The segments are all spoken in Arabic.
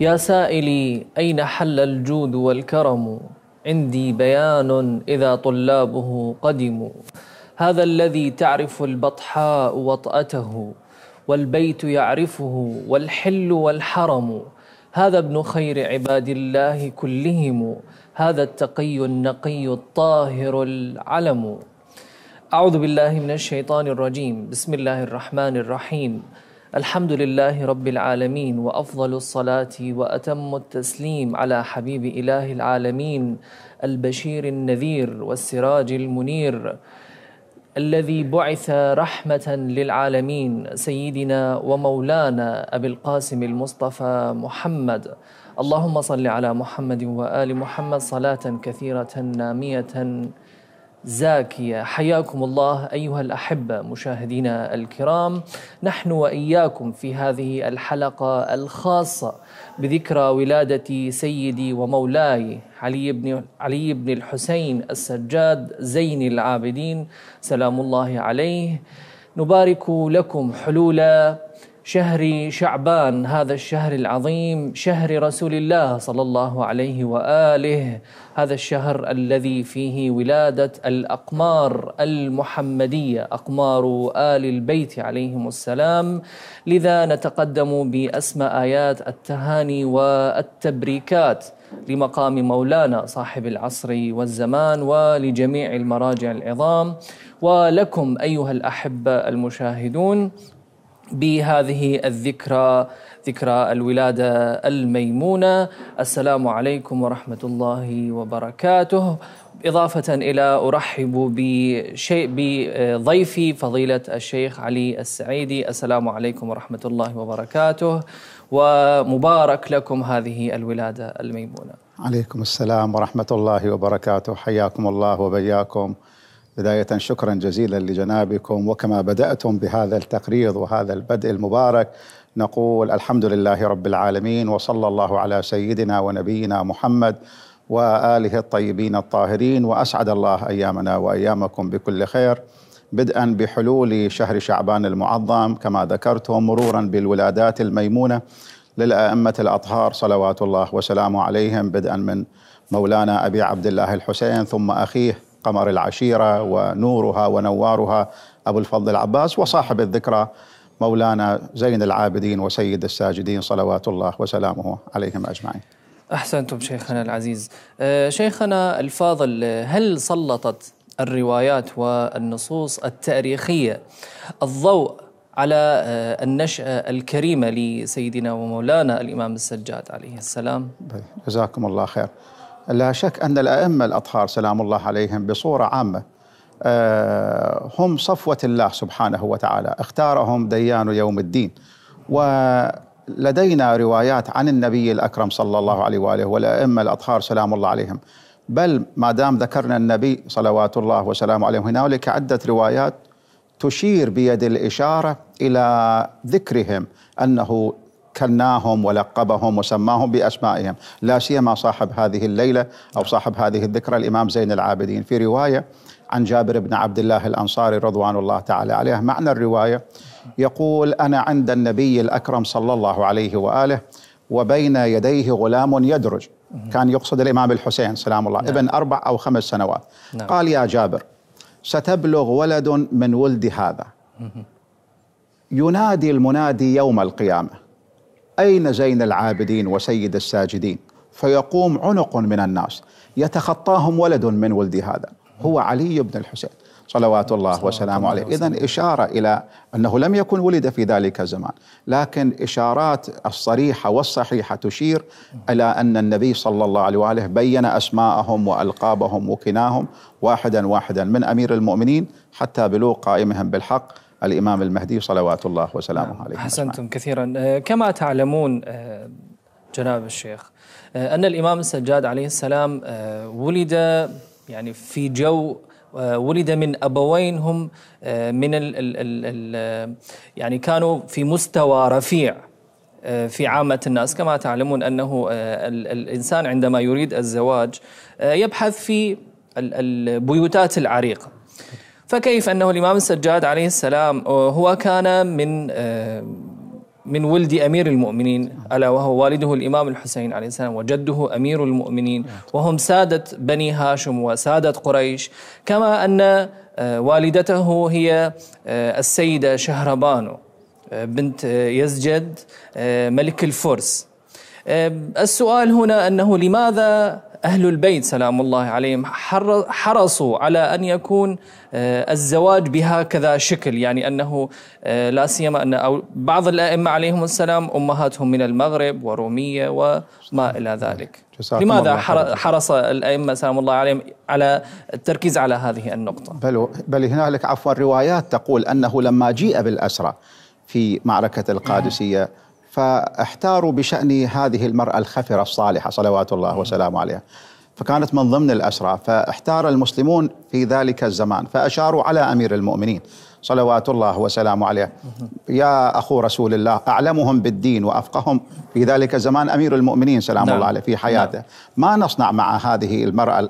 يا سائلي أين حل الجود والكرم عندي بيان إذا طلابه قدموا هذا الذي تعرف البطحاء وطأته والبيت يعرفه والحل والحرم هذا ابن خير عباد الله كلهم هذا التقي النقي الطاهر العلم أعوذ بالله من الشيطان الرجيم بسم الله الرحمن الرحيم الحمد لله رب العالمين وافضل الصلاه واتم التسليم على حبيب اله العالمين البشير النذير والسراج المنير الذي بعث رحمه للعالمين سيدنا ومولانا ابي القاسم المصطفى محمد اللهم صل على محمد وال محمد صلاه كثيره ناميه زاكية حياكم الله أيها الأحبة مشاهدينا الكرام نحن وإياكم في هذه الحلقة الخاصة بذكرى ولادة سيدي ومولاي علي بن علي بن الحسين السجاد زين العابدين سلام الله عليه نبارك لكم حلول شهر شعبان هذا الشهر العظيم شهر رسول الله صلى الله عليه واله هذا الشهر الذي فيه ولاده الاقمار المحمديه اقمار ال البيت عليهم السلام لذا نتقدم باسمى ايات التهاني والتبريكات لمقام مولانا صاحب العصر والزمان ولجميع المراجع العظام ولكم ايها الاحبه المشاهدون بهذه الذكرى ذكرى الولادة الميمونة السلام عليكم ورحمة الله وبركاته إضافة إلى أرحب بشيء بضيفي فضيلة الشيخ علي السعيدي السلام عليكم ورحمة الله وبركاته ومبارك لكم هذه الولادة الميمونة عليكم السلام ورحمة الله وبركاته حياكم الله وبياكم بداية شكرا جزيلا لجنابكم وكما بدأتم بهذا التقريض وهذا البدء المبارك نقول الحمد لله رب العالمين وصلى الله على سيدنا ونبينا محمد وآله الطيبين الطاهرين وأسعد الله أيامنا وأيامكم بكل خير بدءا بحلول شهر شعبان المعظم كما ذكرتم مرورا بالولادات الميمونة للأئمة الأطهار صلوات الله وسلامه عليهم بدءا من مولانا أبي عبد الله الحسين ثم أخيه قمر العشيرة ونورها ونوارها أبو الفضل العباس وصاحب الذكرى مولانا زين العابدين وسيد الساجدين صلوات الله وسلامه عليهم أجمعين أحسنتم شيخنا العزيز آه، شيخنا الفاضل هل سلطت الروايات والنصوص التاريخية الضوء على آه، النشأة الكريمة لسيدنا ومولانا الإمام السجاد عليه السلام طيب، جزاكم الله خير لا شك أن الأئمة الأطهار سلام الله عليهم بصورة عامة آه، هم صفوة الله سبحانه وتعالى اختارهم ديان يوم الدين ولدينا روايات عن النبي الأكرم صلى الله عليه وآله والأئمة الأطهار سلام الله عليهم بل ما دام ذكرنا النبي صلوات الله وسلامه عليه هنالك عدة روايات تشير بيد الإشارة إلى ذكرهم أنه كناهم ولقبهم وسماهم بأسمائهم لا سيما صاحب هذه الليلة أو صاحب هذه الذكرى الإمام زين العابدين في رواية عن جابر بن عبد الله الأنصاري رضوان الله تعالى عليه معنى الرواية يقول أنا عند النبي الأكرم صلى الله عليه وآله وبين يديه غلام يدرج كان يقصد الإمام الحسين سلام الله نعم. ابن أربع أو خمس سنوات نعم. قال يا جابر ستبلغ ولد من ولد هذا ينادي المنادي يوم القيامة أين زين العابدين وسيد الساجدين فيقوم عنق من الناس يتخطاهم ولد من ولد هذا هو علي بن الحسين صلوات الله وسلامه عليه إذا إشارة إلى أنه لم يكن ولد في ذلك الزمان لكن إشارات الصريحة والصحيحة تشير إلى أن النبي صلى الله عليه وآله بيّن أسماءهم وألقابهم وكناهم واحدا واحدا من أمير المؤمنين حتى بلوغ قائمهم بالحق الإمام المهدي صلوات الله وسلامه نعم، عليه أحسنتم كثيرا آه، كما تعلمون آه، جناب الشيخ آه، أن الإمام السجاد عليه السلام ولد يعني في جو ولد من ابوين هم من الـ الـ الـ الـ يعني كانوا في مستوى رفيع في عامة الناس كما تعلمون أنه الإنسان عندما يريد الزواج يبحث في البيوتات العريقة فكيف أنه الإمام السجاد عليه السلام آه، هو كان من آه، من ولد أمير المؤمنين ألا وهو والده الإمام الحسين عليه السلام وجده أمير المؤمنين وهم سادة بني هاشم وسادة قريش كما أن آه، والدته هي السيدة شهربانو بنت يزجد ملك الفرس السؤال هنا أنه لماذا أهل البيت سلام الله عليهم حرصوا على أن يكون آه، الزواج بهكذا شكل يعني أنه آه، لا سيما أن بعض الأئمة عليهم السلام أمهاتهم من المغرب ورومية وما إلى ذلك لماذا حرص الأئمة سلام الله عليهم على التركيز على هذه النقطة بل, بل هنالك عفوا روايات تقول أنه لما جيء بالأسرة في معركة القادسية فاحتاروا بشأن هذه المرأة الخفرة الصالحة صلوات الله وسلامه عليها فكانت من ضمن الأسرى فاحتار المسلمون في ذلك الزمان فأشاروا على أمير المؤمنين صلوات الله وسلامه عليه يا أخو رسول الله أعلمهم بالدين وأفقهم في ذلك الزمان أمير المؤمنين سلام نعم. الله عليه في حياته نعم. ما نصنع مع هذه المرأة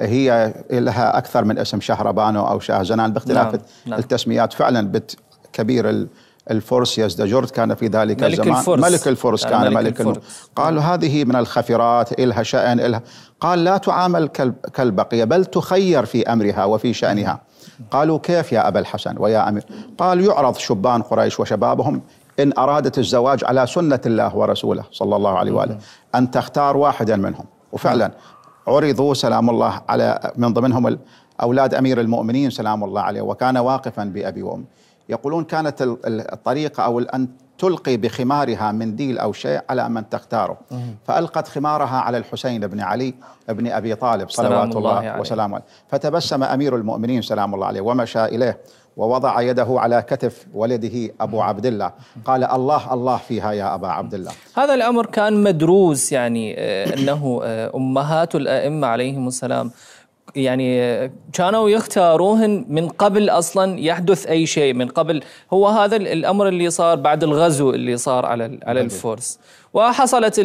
هي لها أكثر من اسم شهربانو أو زنان باختلاف نعم. نعم. التسميات فعلا بت كبير الفرس يزدجرد كان في ذلك ملك الزمان الفرس ملك الفرس كان, كان ملك, ملك الفرس قالوا هذه من الخفرات إلها شأن إلها قال لا تعامل كالبقية بل تخير في أمرها وفي شأنها قالوا كيف يا أبا الحسن ويا أمير قال يعرض شبان قريش وشبابهم إن أرادت الزواج على سنة الله ورسوله صلى الله عليه وآله أن تختار واحدا منهم وفعلا عرضوا سلام الله على من ضمنهم أولاد أمير المؤمنين سلام الله عليه وكان واقفا بأبي وأمي يقولون كانت الطريقة أو أن تلقي بخمارها منديل أو شيء على من تختاره فألقت خمارها على الحسين بن علي بن أبي طالب صلوات الله, الله وسلامه عليه فتبسم أمير المؤمنين سلام الله عليه ومشى إليه ووضع يده على كتف ولده أبو عبد الله قال الله الله فيها يا أبا عبد الله هذا الأمر كان مدروس يعني آه، أنه آه، أمهات الأئمة عليهم السلام يعني كانوا يختاروهن من قبل اصلا يحدث اي شيء من قبل هو هذا الامر اللي صار بعد الغزو اللي صار على على الفرس وحصلت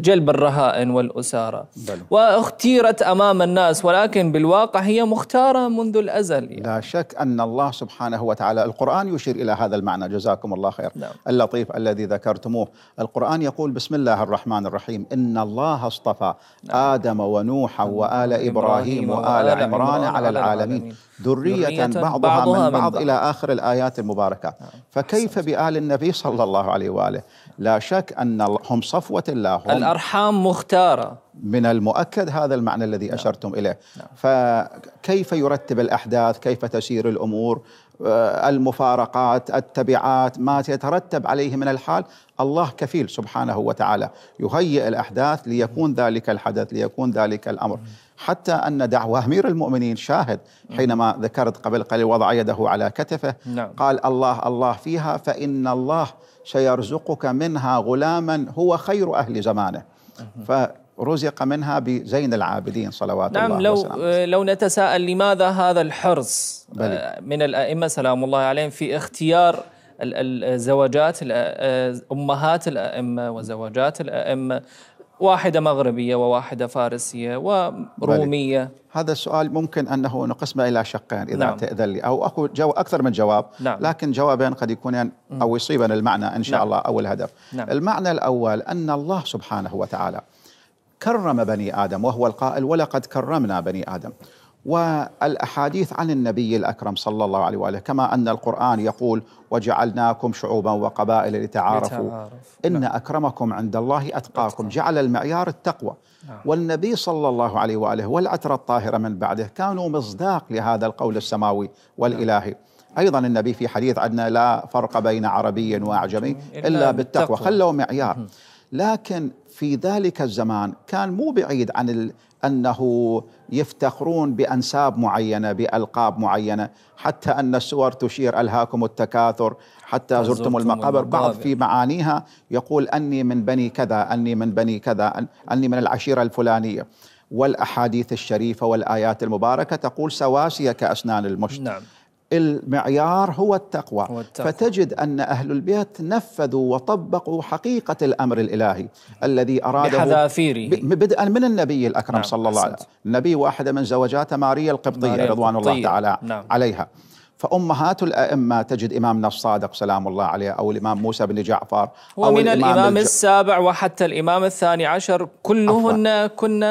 جلب الرهائن والأسارة واختيرت أمام الناس ولكن بالواقع هي مختارة منذ الأزل يعني. لا شك أن الله سبحانه وتعالى القرآن يشير إلى هذا المعنى جزاكم الله خير نعم. اللطيف الذي ذكرتموه القرآن يقول بسم الله الرحمن الرحيم إن الله اصطفى نعم. آدم ونوحا وآل إبراهيم وآل, وآل عمران, عمران على العالمين ذرية بعضها, بعضها من بعض, من بعض إلى آخر الآيات المباركة نعم. فكيف بآل النبي صلى الله عليه وآله لا شك أن هم صفوة الله هم الأرحام مختارة من المؤكد هذا المعنى الذي نعم. أشرتم إليه نعم. فكيف يرتب الأحداث كيف تسير الأمور آه، المفارقات التبعات ما يترتب عليه من الحال الله كفيل سبحانه وتعالى يهيئ الأحداث ليكون ذلك الحدث ليكون ذلك الأمر حتى أن دعوة أمير المؤمنين شاهد حينما ذكرت قبل قليل وضع يده على كتفه نعم. قال الله الله فيها فإن الله سيرزقك منها غلاما هو خير أهل زمانه فرزق منها بزين العابدين صلوات نعم الله لو وسلامه. آه، لو نتساءل لماذا هذا الحرص بلي. آه، من الأئمة سلام الله عليهم في اختيار الزواجات آه، امهات الائمه وزواجات الائمه واحدة مغربية وواحدة فارسية ورومية بلد. هذا السؤال ممكن أنه نقسمه إلى شقين إذا نعم. تأذن لي أو أكو جو أكثر من جواب نعم. لكن جوابين قد يكونان أو يصيبان المعنى إن شاء نعم. الله أو الهدف نعم. المعنى الأول أن الله سبحانه وتعالى كرم بني آدم وهو القائل ولقد كرمنا بني آدم والاحاديث عن النبي الاكرم صلى الله عليه واله كما ان القران يقول وجعلناكم شعوبا وقبائل لتعارفوا لتعارف. ان نعم. اكرمكم عند الله اتقاكم جعل المعيار التقوى نعم. والنبي صلى الله عليه واله والعتره الطاهره من بعده كانوا مصداق لهذا القول السماوي والالهي نعم. ايضا النبي في حديث عندنا لا فرق بين عربي واعجمي الا بالتقوى خلوا معيار لكن في ذلك الزمان كان مو بعيد عن انه يفتخرون بانساب معينه بالقاب معينه حتى ان السور تشير الهاكم التكاثر حتى زرتم المقابر بعض في معانيها يقول اني من بني كذا اني من بني كذا اني من العشيره الفلانيه والاحاديث الشريفه والايات المباركه تقول سواسيه كاسنان المشت نعم. المعيار هو التقوى. هو التقوى فتجد أن أهل البيت نفذوا وطبقوا حقيقة الأمر الإلهي الذي أراده بحذافيره بدءا من النبي الأكرم نعم صلى الله عليه وسلم النبي واحدة من زوجات ماريا القبطية ماريا رضوان القبطية. الله تعالى نعم. عليها فأمهات الأئمة تجد إمامنا الصادق سلام الله عليه أو الإمام موسى بن جعفر ومن الإمام, الإمام الج... السابع وحتى الإمام الثاني عشر كلهن كنا كن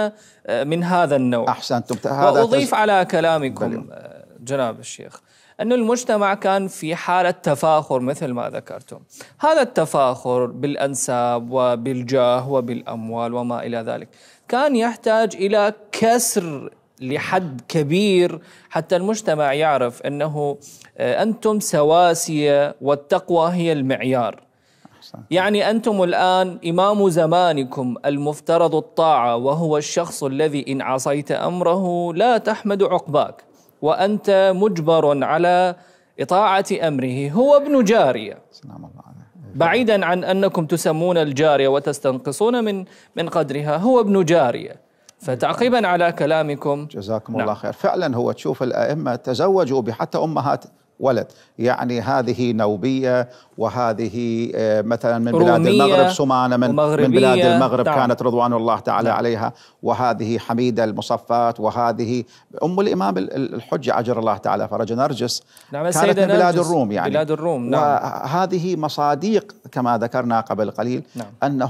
آه، من هذا النوع أحسنتم هذا وأضيف تز... على كلامكم آه، جناب الشيخ أن المجتمع كان في حالة تفاخر مثل ما ذكرتم هذا التفاخر بالأنساب وبالجاه وبالأموال وما إلى ذلك كان يحتاج إلى كسر لحد كبير حتى المجتمع يعرف أنه آه، أنتم سواسية والتقوى هي المعيار يعني أنتم الآن إمام زمانكم المفترض الطاعة وهو الشخص الذي إن عصيت أمره لا تحمد عقباك وأنت مجبر على إطاعة أمره هو ابن جارية سلام الله بعيدا عن أنكم تسمون الجارية وتستنقصون من من قدرها هو ابن جارية فتعقيبا على كلامكم جزاكم نعم. الله خير فعلا هو تشوف الأئمة تزوجوا بحتى أمهات ولد يعني هذه نوبية وهذه آه، مثلا من بلاد المغرب سمانة من, من بلاد المغرب نعم. كانت رضوان الله تعالى طبعا. نعم. عليها وهذه حميدة المصفات وهذه أم الإمام الحجة أجر الله تعالى فرج نرجس نعم كانت من بلاد الروم يعني بلاد الروم نعم. وهذه مصاديق كما ذكرنا قبل قليل نعم. أنه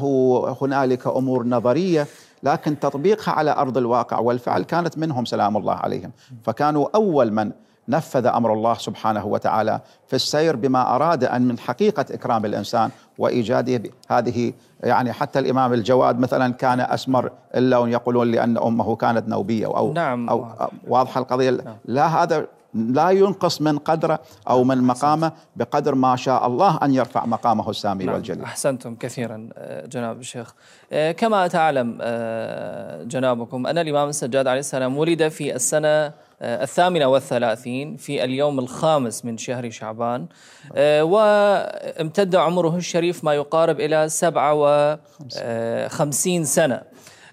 هنالك أمور نظرية لكن تطبيقها على أرض الواقع والفعل كانت منهم سلام الله عليهم فكانوا أول من نفذ امر الله سبحانه وتعالى في السير بما اراد ان من حقيقه اكرام الانسان وايجاده هذه يعني حتى الامام الجواد مثلا كان اسمر اللون يقولون لان امه كانت نوبيه او نعم. او واضحه القضيه نعم. لا هذا لا ينقص من قدره او من مقامه بقدر ما شاء الله ان يرفع مقامه السامي نعم والجليل. احسنتم كثيرا آه، جناب الشيخ. آه، كما تعلم آه، جنابكم ان الامام السجاد عليه السلام ولد في السنه آه، الثامنة والثلاثين في اليوم الخامس من شهر شعبان آه، وامتد عمره الشريف ما يقارب إلى سبعة وخمسين سنة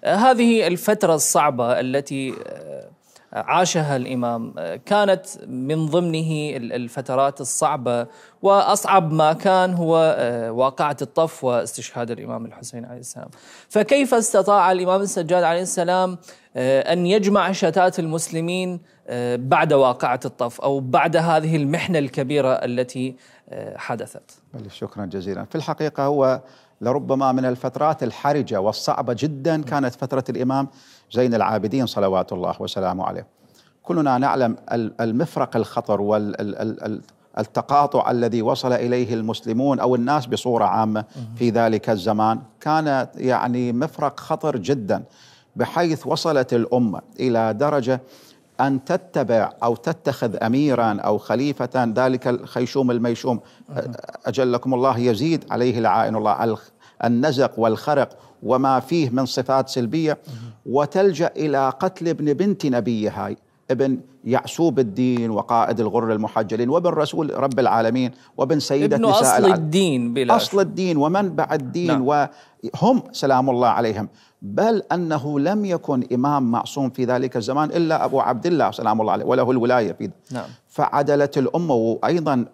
آه، هذه الفترة الصعبة التي عاشها الامام كانت من ضمنه الفترات الصعبه واصعب ما كان هو آه، واقعه الطف واستشهاد الامام الحسين عليه السلام فكيف استطاع الامام السجاد عليه السلام آه، ان يجمع شتات المسلمين آه، بعد واقعه الطف او بعد هذه المحنه الكبيره التي حدثت شكرا جزيلا في الحقيقه هو لربما من الفترات الحرجه والصعبه جدا كانت فتره الامام زين العابدين صلوات الله وسلامه عليه كلنا نعلم المفرق الخطر والتقاطع الذي وصل اليه المسلمون او الناس بصوره عامه في ذلك الزمان كان يعني مفرق خطر جدا بحيث وصلت الامه الى درجه أن تتبع أو تتخذ أميرا أو خليفة ذلك الخيشوم الميشوم أجلكم الله يزيد عليه لعائن الله النزق والخرق وما فيه من صفات سلبية وتلجأ إلى قتل ابن بنت نبيها ابن يعسوب الدين وقائد الغر المحجلين وابن رسول رب العالمين وابن سيدة ابن نساء أصل العالمين الدين بلا أصل الدين ومنبع الدين نعم. وهم سلام الله عليهم بل أنه لم يكن إمام معصوم في ذلك الزمان إلا أبو عبد الله سلام الله عليه وله الولاية في نعم. فعدلت الأمة وأيضا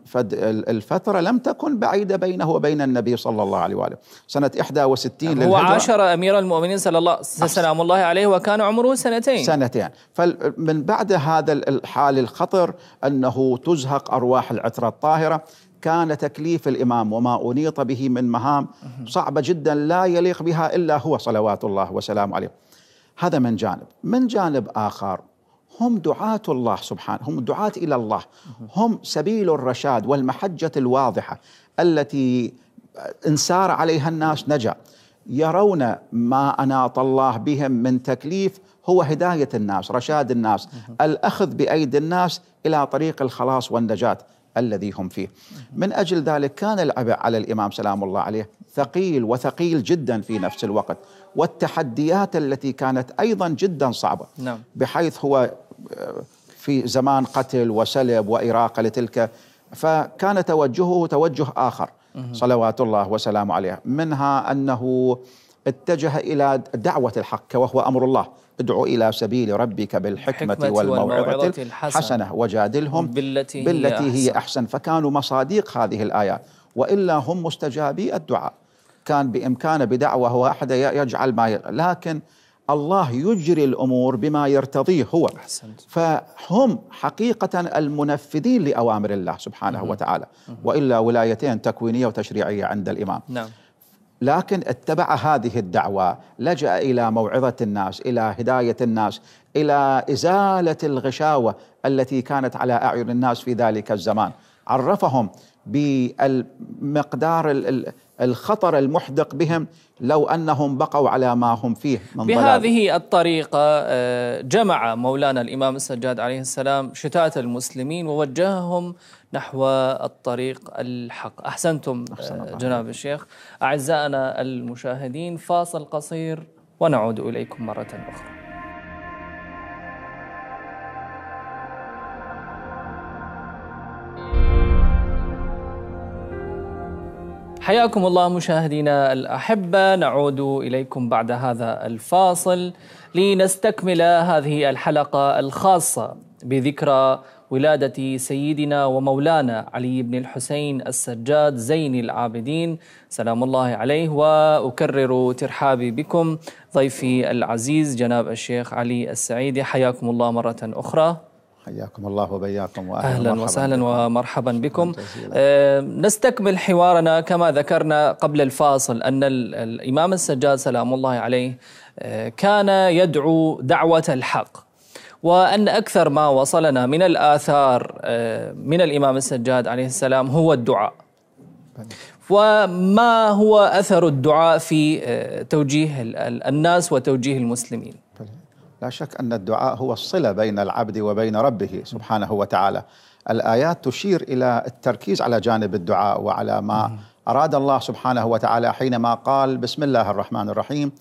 الفترة لم تكن بعيدة بينه وبين النبي صلى الله عليه وآله سنة 61 للهجرة هو عاشر أمير المؤمنين صلى الله سلام الله عليه وكان عمره سنتين سنتين فمن بعد هذا الحال الخطر أنه تزهق أرواح العترة الطاهرة كان تكليف الإمام وما أنيط به من مهام صعبة جدا لا يليق بها إلا هو صلوات الله وسلامه عليه هذا من جانب من جانب آخر هم دعاة الله سبحانه هم دعاة إلى الله هم سبيل الرشاد والمحجة الواضحة التي إن سار عليها الناس نجا يرون ما أناط الله بهم من تكليف هو هداية الناس رشاد الناس الأخذ بأيدي الناس إلى طريق الخلاص والنجاة الذي هم فيه من أجل ذلك كان العبء على الإمام سلام الله عليه ثقيل وثقيل جدا في نفس الوقت والتحديات التي كانت أيضا جدا صعبة نعم. بحيث هو في زمان قتل وسلب وإراقة لتلك فكان توجهه توجه آخر صلوات الله وسلامه عليه منها أنه اتجه إلى دعوة الحق وهو أمر الله ادعو إلى سبيل ربك بالحكمة والموعظة الحسنة وجادلهم بالتي, بالتي هي أحسن فكانوا مصاديق هذه الآيات وإلا هم مستجابي الدعاء كان بإمكانه بدعوة واحدة يجعل ما يجعل لكن الله يجري الامور بما يرتضيه هو أحسنت. فهم حقيقه المنفذين لاوامر الله سبحانه مه. وتعالى مه. والا ولايتين تكوينيه وتشريعيه عند الامام نعم. لكن اتبع هذه الدعوه لجا الى موعظه الناس الى هدايه الناس الى ازاله الغشاوه التي كانت على اعين الناس في ذلك الزمان عرفهم بمقدار الخطر المحدق بهم لو انهم بقوا على ما هم فيه من بهذه ضلال. الطريقه آه، جمع مولانا الامام السجاد عليه السلام شتات المسلمين ووجههم نحو الطريق الحق احسنتم آه، أحسن جناب الشيخ اعزائنا المشاهدين فاصل قصير ونعود اليكم مره اخرى حياكم الله مشاهدينا الأحبة نعود إليكم بعد هذا الفاصل لنستكمل هذه الحلقة الخاصة بذكرى ولادة سيدنا ومولانا علي بن الحسين السجاد زين العابدين سلام الله عليه وأكرر ترحابي بكم ضيفي العزيز جناب الشيخ علي السعيدي حياكم الله مرة أخرى حياكم الله وبياكم وأهلا أهلا وسهلا ومرحبا بكم آه نستكمل حوارنا كما ذكرنا قبل الفاصل أن الإمام السجاد سلام الله عليه آه، كان يدعو دعوة الحق وأن أكثر ما وصلنا من الآثار آه، من الإمام السجاد عليه السلام هو الدعاء وما هو أثر الدعاء في آه، توجيه الناس وتوجيه المسلمين لا شك أن الدعاء هو الصلة بين العبد وبين ربه سبحانه وتعالى الآيات تشير إلى التركيز على جانب الدعاء وعلى ما أراد الله سبحانه وتعالى حينما قال بسم الله الرحمن الرحيم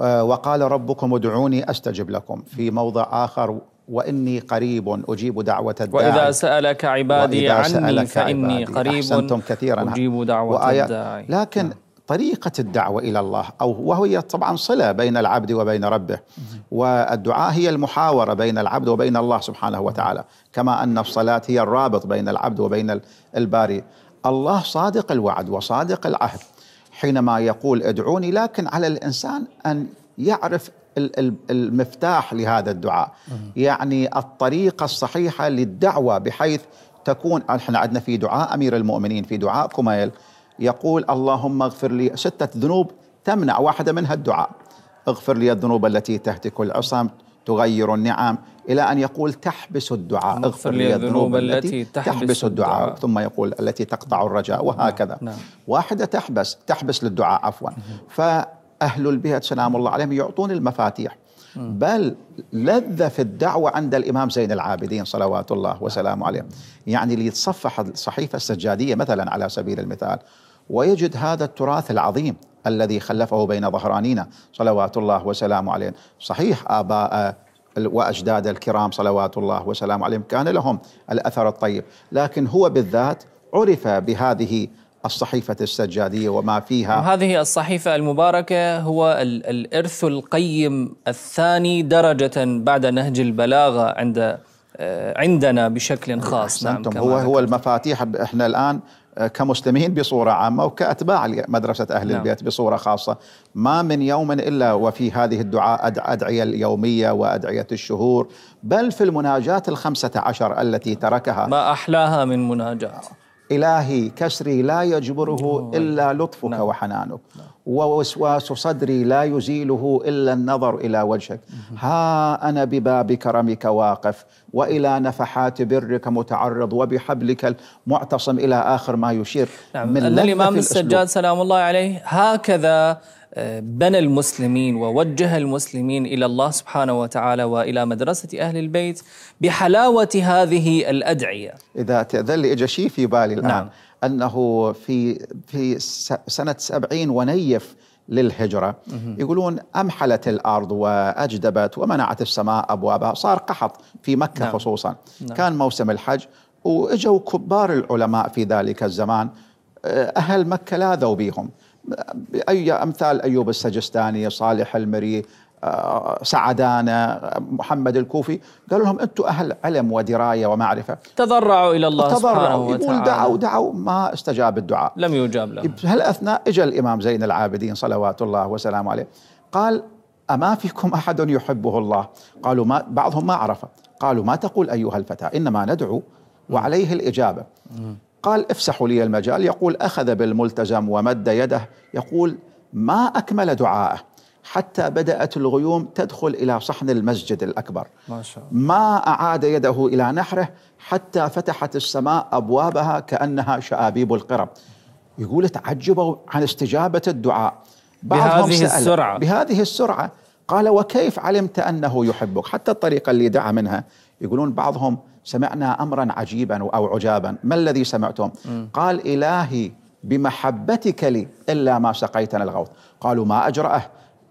آه، وقال ربكم ادعوني أستجب لكم في موضع آخر وإني قريب أجيب دعوة الداعي وإذا سألك عبادي وإذا عني سألك فإني عبادي. قريب أحسنتم كثيرا أجيب دعوة الداعي لكن نعم. طريقة الدعوة إلى الله أو وهي طبعا صلة بين العبد وبين ربه والدعاء هي المحاورة بين العبد وبين الله سبحانه وتعالى كما أن الصلاة هي الرابط بين العبد وبين الباري الله صادق الوعد وصادق العهد حينما يقول ادعوني لكن على الإنسان أن يعرف المفتاح لهذا الدعاء يعني الطريقة الصحيحة للدعوة بحيث تكون احنا عندنا في دعاء أمير المؤمنين في دعاء كميل يقول اللهم اغفر لي ستة ذنوب تمنع واحدة منها الدعاء اغفر لي الذنوب التي تهتك العصم تغير النعم إلى أن يقول تحبس الدعاء اغفر لي الذنوب التي تحبس, تحبس الدعاء, ثم يقول التي تقطع الرجاء وهكذا نعم. واحدة تحبس تحبس للدعاء عفوا فأهل البيت سلام الله عليهم يعطون المفاتيح بل لذة في الدعوة عند الإمام زين العابدين صلوات الله وسلامه عليه يعني اللي يتصفح الصحيفة السجادية مثلا على سبيل المثال ويجد هذا التراث العظيم الذي خلفه بين ظهرانينا صلوات الله وسلامه عليه صحيح آباء وأجداد الكرام صلوات الله وسلامه عليهم كان لهم الأثر الطيب لكن هو بالذات عرف بهذه الصحيفة السجادية وما فيها هذه الصحيفة المباركة هو الإرث القيم الثاني درجة بعد نهج البلاغة عند آه، عندنا بشكل خاص نعم هو هو المفاتيح احنا الان آه، كمسلمين بصورة عامة وكأتباع مدرسة أهل نعم. البيت بصورة خاصة ما من يوم إلا وفي هذه الدعاء أدعية اليومية وأدعية الشهور بل في المناجات الخمسة عشر التي تركها ما أحلاها من مناجاة إلهي كسري لا يجبره نعم. إلا لطفك نعم. وحنانك نعم. ووسواس صدري لا يزيله إلا النظر إلى وجهك ها أنا بباب كرمك واقف وإلى نفحات برك متعرض وبحبلك المعتصم إلى آخر ما يشير نعم. من الإمام السجاد سلام الله عليه هكذا بنى المسلمين ووجه المسلمين الى الله سبحانه وتعالى والى مدرسه اهل البيت بحلاوه هذه الادعيه. اذا تاذن لي اجى شيء في بالي الان نعم. انه في في سنه 70 ونيف للهجره يقولون امحلت الارض واجدبت ومنعت السماء ابوابها صار قحط في مكه نعم. خصوصا نعم. كان موسم الحج واجوا كبار العلماء في ذلك الزمان آه، اهل مكه لاذوا بهم أي أمثال أيوب السجستاني صالح المري آه، سعدان محمد الكوفي قالوا لهم أنتم أهل علم ودراية ومعرفة تضرعوا إلى الله تضرعوا سبحانه وتعالى يقول دعوا دعوا ما استجاب الدعاء لم يجاب لهم أثناء إجا الإمام زين العابدين صلوات الله وسلامه عليه قال أما فيكم أحد يحبه الله قالوا ما بعضهم ما عرفه قالوا ما تقول أيها الفتى إنما ندعو وعليه الإجابة قال افسحوا لي المجال يقول أخذ بالملتزم ومد يده يقول ما أكمل دعائه حتى بدأت الغيوم تدخل إلى صحن المسجد الأكبر ما, شاء الله. ما أعاد يده إلى نحره حتى فتحت السماء أبوابها كأنها شآبيب القرب يقول تعجبوا عن استجابة الدعاء بهذه السرعة بهذه السرعة قال وكيف علمت أنه يحبك حتى الطريقة اللي دعا منها يقولون بعضهم سمعنا امرا عجيبا او عجابا ما الذي سمعتم قال الهي بمحبتك لي الا ما سقيتنا الغوث قالوا ما اجراه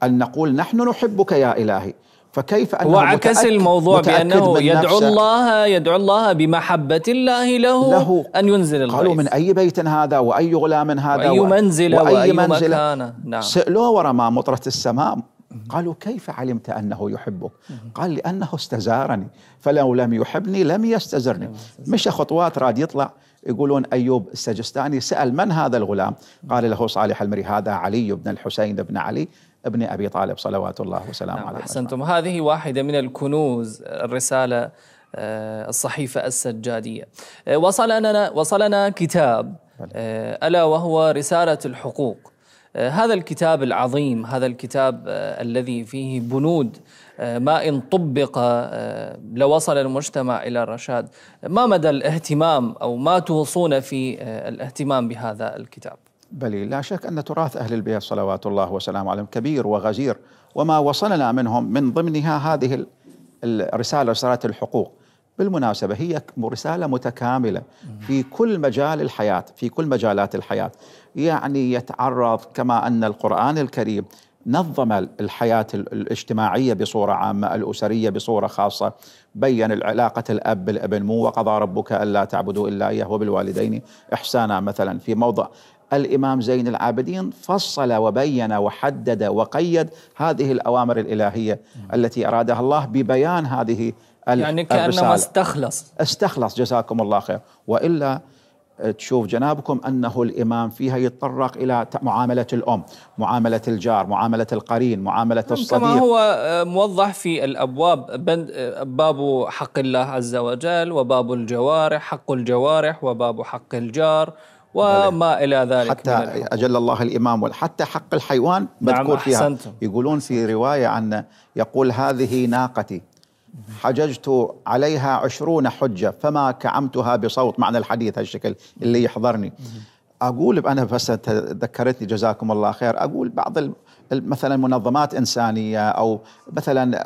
ان نقول نحن نحبك يا الهي فكيف انه وعكس الموضوع بانه يدعو الله يدعو الله بمحبه الله له, له ان ينزل الغيث قالوا من اي بيت هذا واي غلام هذا واي منزل واي, وأي منزل مكان نعم سالوه ورا ما مطره السماء قالوا كيف علمت أنه يحبك قال لأنه استزارني فلو لم يحبني لم يستزرني مشى خطوات راد يطلع يقولون أيوب السجستاني سأل من هذا الغلام قال له صالح المري هذا علي بن الحسين بن علي ابن أبي طالب صلوات الله وسلامه نعم عليه أحسنتم هذه واحدة من الكنوز الرسالة آه، الصحيفة السجادية آه، وصلنا, وصلنا كتاب آه، ألا وهو رسالة الحقوق آه، هذا الكتاب العظيم هذا الكتاب آه، الذي فيه بنود آه، ما إن طبق لوصل المجتمع إلى الرشاد ما مدى الاهتمام أو ما توصون في الاهتمام بهذا الكتاب بل لا شك أن تراث أهل البيت صلوات الله وسلامه عليهم كبير وغزير وما وصلنا منهم من ضمنها هذه الرسالة رسالة الحقوق بالمناسبة هي رسالة متكاملة في كل مجال الحياة في كل مجالات الحياة يعني يتعرض كما أن القرآن الكريم نظم الحياة الاجتماعية بصورة عامة الأسرية بصورة خاصة بين العلاقة الأب بالابن مو وقضى ربك ألا تعبدوا إلا إياه وبالوالدين إحسانا مثلا في موضع الإمام زين العابدين فصل وبين وحدد وقيد هذه الأوامر الإلهية التي أرادها الله ببيان هذه يعني كأنما استخلص استخلص جزاكم الله خير وإلا آه، تشوف جنابكم أنه الإمام فيها يتطرق إلى معاملة الأم معاملة الجار معاملة القرين معاملة نعم، الصديق كما هو آه، موضح في الأبواب آه، باب حق الله عز وجل وباب الجوارح حق الجوارح وباب حق الجار وما إلى ذلك حتى أجل الله الإمام حتى حق الحيوان نعم، مذكور نعم فيها يقولون في رواية عن يقول هذه ناقتي حججت عليها عشرون حجة فما كعمتها بصوت معنى الحديث هالشكل اللي يحضرني أقول أنا بس ذكرتني جزاكم الله خير أقول بعض مثلا منظمات إنسانية أو مثلا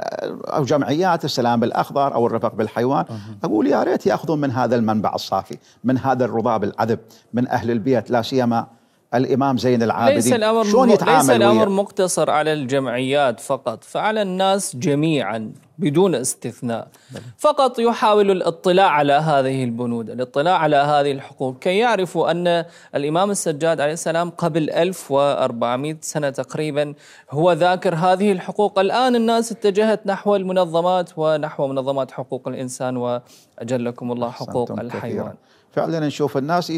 أو جمعيات السلام بالأخضر أو الرفق بالحيوان أقول يا ريت يأخذون من هذا المنبع الصافي من هذا الرضاب العذب من أهل البيت لا سيما الامام زين العابدين ليس الامر شلون يتعامل ليس الامر مقتصر على الجمعيات فقط فعلى الناس جميعا بدون استثناء فقط يحاول الاطلاع على هذه البنود الاطلاع على هذه الحقوق كي يعرفوا أن الإمام السجاد عليه السلام قبل 1400 سنة تقريبا هو ذاكر هذه الحقوق الآن الناس اتجهت نحو المنظمات ونحو منظمات حقوق الإنسان وأجلكم الله حقوق الحيوان كثيرا. فعلا نشوف الناس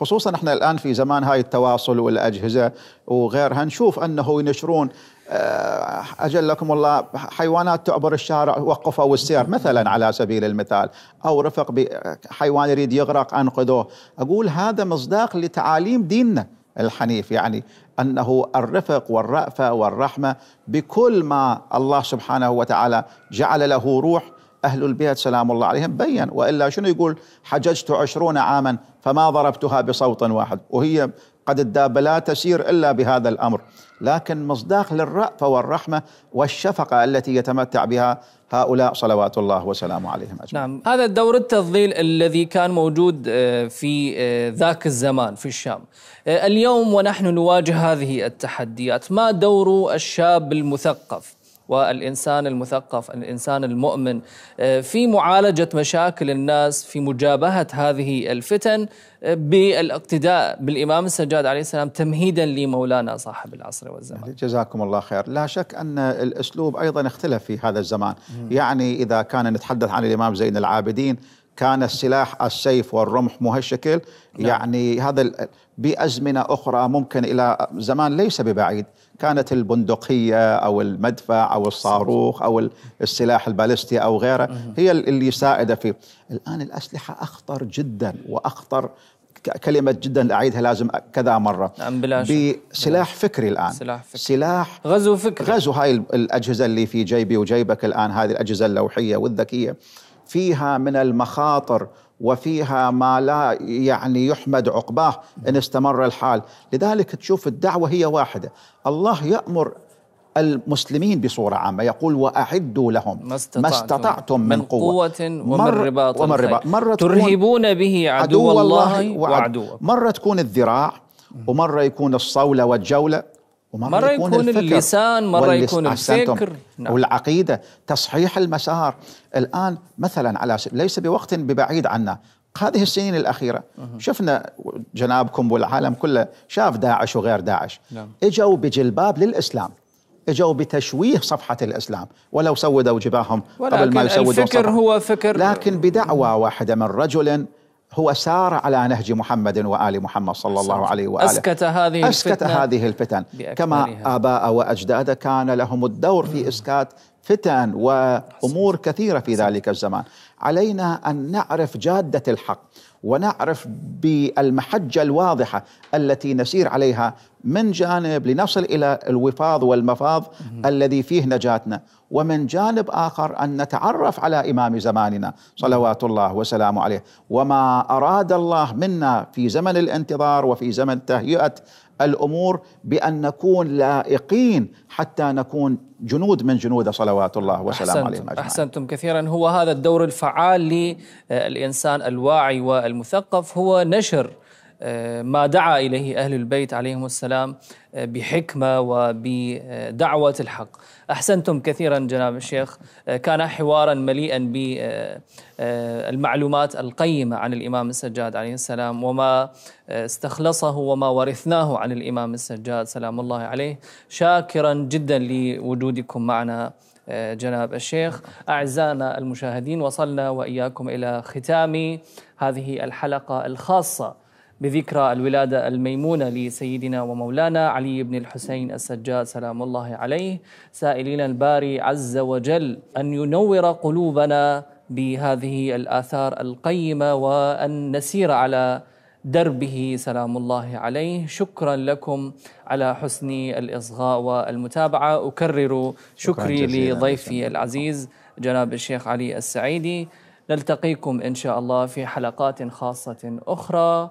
خصوصا احنا الان في زمان هاي التواصل والاجهزه وغيرها نشوف انه ينشرون آه، اجل لكم الله حيوانات تعبر الشارع وقفوا السير مثلا على سبيل المثال او رفق بحيوان يريد يغرق انقذوه اقول هذا مصداق لتعاليم ديننا الحنيف يعني انه الرفق والرأفه والرحمه بكل ما الله سبحانه وتعالى جعل له روح أهل البيت سلام الله عليهم بين وإلا شنو يقول حججت عشرون عاما فما ضربتها بصوت واحد وهي قد الدابة لا تسير إلا بهذا الأمر لكن مصداق للرأفة والرحمة والشفقة التي يتمتع بها هؤلاء صلوات الله وسلامه عليهم أجمعين نعم هذا دور التفضيل الذي كان موجود آه، في آه، ذاك الزمان في الشام آه، اليوم ونحن نواجه هذه التحديات ما دور الشاب المثقف والإنسان المثقف الإنسان المؤمن آه، في معالجة مشاكل الناس في مجابهة هذه الفتن آه، بالاقتداء بالإمام السجاد عليه السلام تمهيدا لمولانا صاحب العصر والزمان يعني جزاكم الله خير لا شك أن الأسلوب أيضا اختلف في هذا الزمان م. يعني إذا كان نتحدث عن الإمام زين العابدين كان السلاح السيف والرمح مو نعم. يعني هذا بأزمنة أخرى ممكن إلى زمان ليس ببعيد كانت البندقية أو المدفع أو الصاروخ أو السلاح البالستي أو غيره هي اللي سائدة فيه الآن الأسلحة أخطر جدا وأخطر كلمة جدا أعيدها لازم كذا مرة نعم، بلاش بسلاح نعم. فكري الآن سلاح, فكري. سلاح غزو فكري غزو هاي الأجهزة اللي في جيبي وجيبك الآن هذه الأجهزة اللوحية والذكية فيها من المخاطر وفيها ما لا يعني يحمد عقباه ان استمر الحال، لذلك تشوف الدعوه هي واحده، الله يامر المسلمين بصورة عامة يقول وأعدوا لهم ما استطعتم, ما استطعتم من, قوة, قوة ومن رباط ومن رباط مرة ترهبون به عدو, عدو الله وعدوكم مرة تكون الذراع ومرة يكون الصولة والجولة ومرة مرة يكون, يكون اللسان مرة يكون الفكر نعم. والعقيدة تصحيح المسار الآن مثلا على ليس بوقت ببعيد عنا هذه السنين الأخيرة شفنا جنابكم والعالم كله شاف داعش وغير داعش نعم. إجوا بجلباب للإسلام اجوا بتشويه صفحه الاسلام ولو سودوا جباههم قبل ما يسودوا الفكر صفحة. هو فكر لكن بدعوه واحده من رجل هو سار على نهج محمد وآل محمد صلى الله عليه وآله أسكت هذه أسكت هذه الفتن كما آباء وأجداد كان لهم الدور في إسكات فتن وأمور كثيرة في ذلك الزمان علينا أن نعرف جادة الحق ونعرف بالمحجة الواضحة التي نسير عليها من جانب لنصل إلى الوفاض والمفاض الذي فيه نجاتنا ومن جانب آخر أن نتعرف على إمام زماننا صلوات الله وسلامه عليه وما أراد الله منا في زمن الانتظار وفي زمن تهيئة الأمور بأن نكون لائقين حتى نكون جنود من جنوده صلوات الله وسلامه عليه أحسنتم, أحسنتم كثيرا هو هذا الدور الفعال للإنسان الواعي والمثقف هو نشر ما دعا اليه اهل البيت عليهم السلام آه، بحكمه وبدعوه الحق. احسنتم كثيرا جناب الشيخ، آه، كان حوارا مليئا بالمعلومات آه، القيمه عن الامام السجاد عليه السلام وما استخلصه وما ورثناه عن الامام السجاد سلام الله عليه، شاكرا جدا لوجودكم معنا جناب الشيخ أعزائنا المشاهدين وصلنا وإياكم إلى ختام هذه الحلقة الخاصة بذكرى الولادة الميمونة لسيدنا ومولانا علي بن الحسين السجاد سلام الله عليه سائلين الباري عز وجل أن ينور قلوبنا بهذه الآثار القيمة وأن نسير على دربه سلام الله عليه شكرا لكم على حسن الإصغاء والمتابعة أكرر شكري لضيفي العزيز جناب الشيخ علي السعيدي نلتقيكم إن شاء الله في حلقات خاصة أخرى